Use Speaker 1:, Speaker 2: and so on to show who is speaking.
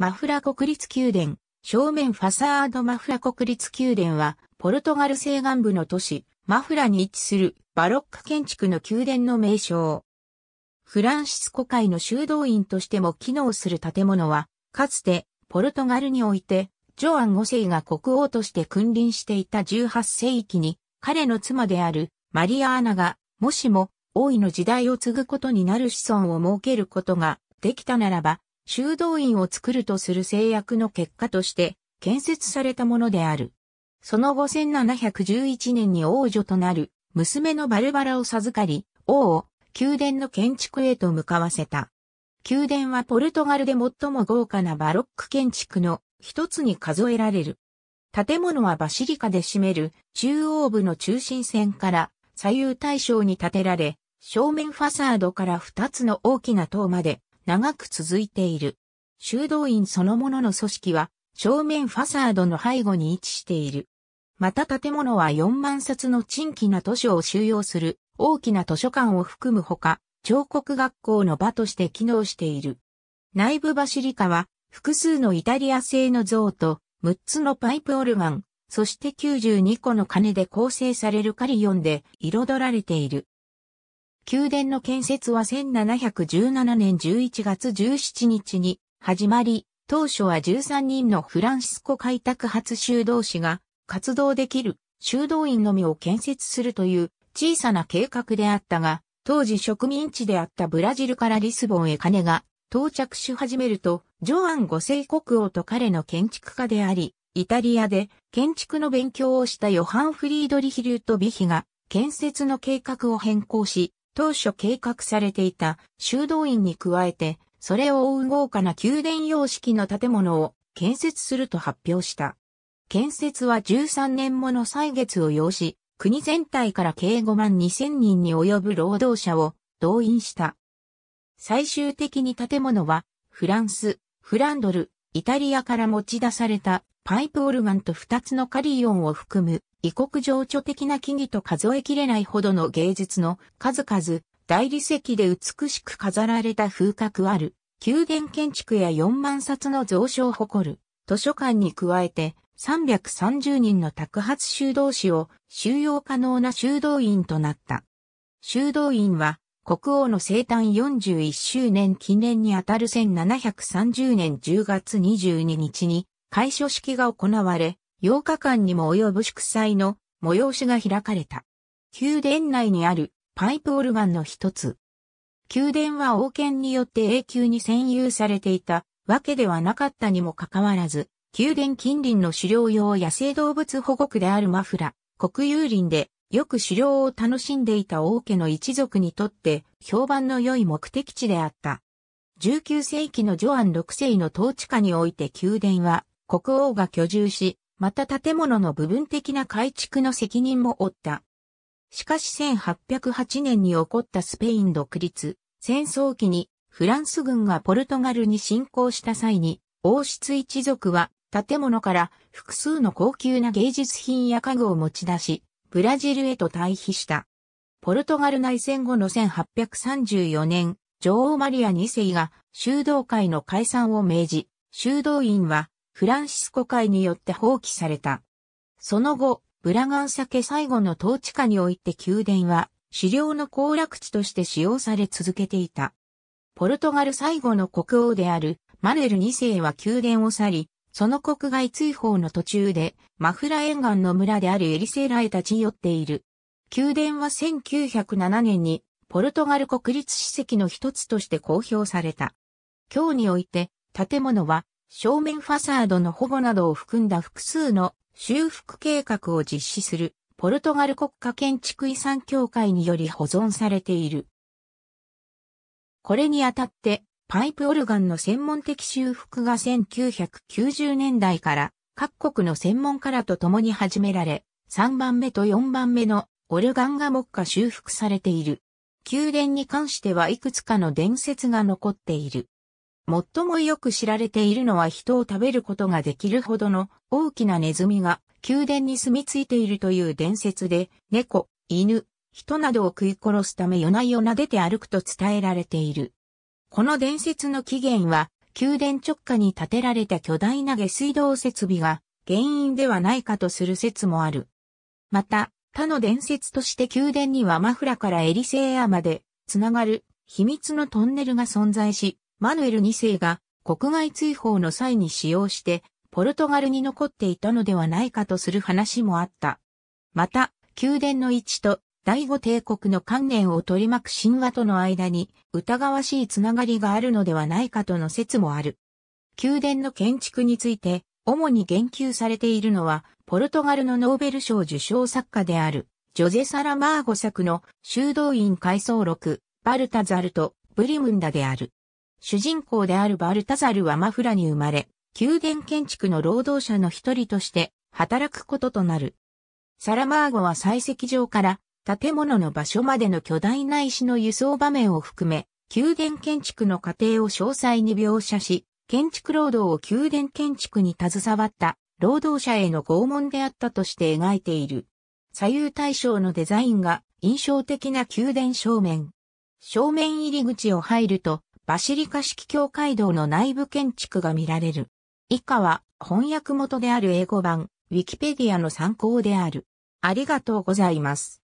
Speaker 1: マフラ国立宮殿、正面ファサードマフラ国立宮殿は、ポルトガル西岸部の都市、マフラに位置するバロック建築の宮殿の名称。フランシスコ会の修道院としても機能する建物は、かつてポルトガルにおいて、ジョアン5世が国王として君臨していた18世紀に、彼の妻であるマリアーナが、もしも王位の時代を継ぐことになる子孫を設けることができたならば、修道院を作るとする制約の結果として建設されたものである。その後1711年に王女となる娘のバルバラを授かり、王を宮殿の建築へと向かわせた。宮殿はポルトガルで最も豪華なバロック建築の一つに数えられる。建物はバシリカで占める中央部の中心線から左右対称に建てられ、正面ファサードから二つの大きな塔まで長く続いている。修道院そのものの組織は正面ファサードの背後に位置している。また建物は4万冊の珍奇な図書を収容する大きな図書館を含むほか、彫刻学校の場として機能している。内部バシリカは複数のイタリア製の像と6つのパイプオルガン、そして92個の鐘で構成されるカリヨンで彩られている。宮殿の建設は1717年11月17日に始まり、当初は13人のフランシスコ開拓初修道士が活動できる修道院のみを建設するという小さな計画であったが、当時植民地であったブラジルからリスボンへ金が到着し始めると、ジョアン五世国王と彼の建築家であり、イタリアで建築の勉強をしたヨハン・フリードリヒ・ルート・ビヒが建設の計画を変更し、当初計画されていた修道院に加えて、それを覆う豪華な宮殿様式の建物を建設すると発表した。建設は13年もの歳月を要し、国全体から計5万2000人に及ぶ労働者を動員した。最終的に建物は、フランス、フランドル、イタリアから持ち出されたパイプオルガンと二つのカリオンを含む、異国情緒的な木々と数えきれないほどの芸術の数々、大理石で美しく飾られた風格ある、宮殿建築や4万冊の蔵書を誇る、図書館に加えて、330人の宅発修道士を収容可能な修道院となった。修道院は国王の生誕41周年記念にあたる1730年10月22日に開所式が行われ、8日間にも及ぶ祝祭の催しが開かれた。宮殿内にあるパイプオルガンの一つ。宮殿は王権によって永久に占有されていたわけではなかったにもかかわらず、宮殿近隣の狩猟用野生動物保護区であるマフラ、国有林でよく狩猟を楽しんでいた王家の一族にとって評判の良い目的地であった。19世紀のジョアン6世の統治下において宮殿は国王が居住し、また建物の部分的な改築の責任も負った。しかし1808年に起こったスペイン独立、戦争期にフランス軍がポルトガルに侵攻した際に、王室一族は建物から複数の高級な芸術品や家具を持ち出し、ブラジルへと退避した。ポルトガル内戦後の1834年、女王マリア2世が修道会の解散を命じ、修道院はフランシスコ会によって放棄された。その後、ブラガンサ家最後の統治下において宮殿は、狩猟の行楽地として使用され続けていた。ポルトガル最後の国王であるマヌエル2世は宮殿を去り、その国外追放の途中で、マフラ沿岸の村であるエリセーラへ立ち寄っている。宮殿は1907年に、ポルトガル国立史跡の一つとして公表された。今日において、建物は正面ファサードの保護などを含んだ複数の修復計画を実施するポルトガル国家建築遺産協会により保存されている。これにあたってパイプオルガンの専門的修復が1990年代から各国の専門家らと共に始められ、3番目と4番目のオルガンが目下修復されている。宮殿に関してはいくつかの伝説が残っている。最もよく知られているのは人を食べることができるほどの大きなネズミが宮殿に住み着いているという伝説で、猫、犬、人などを食い殺すため夜な夜な出て歩くと伝えられている。この伝説の起源は、宮殿直下に建てられた巨大な下水道設備が原因ではないかとする説もある。また、他の伝説として宮殿にはマフラからエリセエアまでつながる秘密のトンネルが存在し、マヌエル2世が国外追放の際に使用してポルトガルに残っていたのではないかとする話もあった。また、宮殿の位置と第五帝国の観念を取り巻く神話との間に疑わしいつながりがあるのではないかとの説もある。宮殿の建築について主に言及されているのはポルトガルのノーベル賞受賞作家であるジョゼ・サラマーゴ作の修道院回想録バルタザルとブリムンダである。主人公であるバルタザルはマフラに生まれ、宮殿建築の労働者の一人として働くこととなる。サラマーゴは採石場から建物の場所までの巨大な石の輸送場面を含め、宮殿建築の過程を詳細に描写し、建築労働を宮殿建築に携わった労働者への拷問であったとして描いている。左右対称のデザインが印象的な宮殿正面。正面入り口を入ると、バシリカ式教会堂の内部建築が見られる。以下は翻訳元である英語版、ウィキペディアの参考である。ありがとうございます。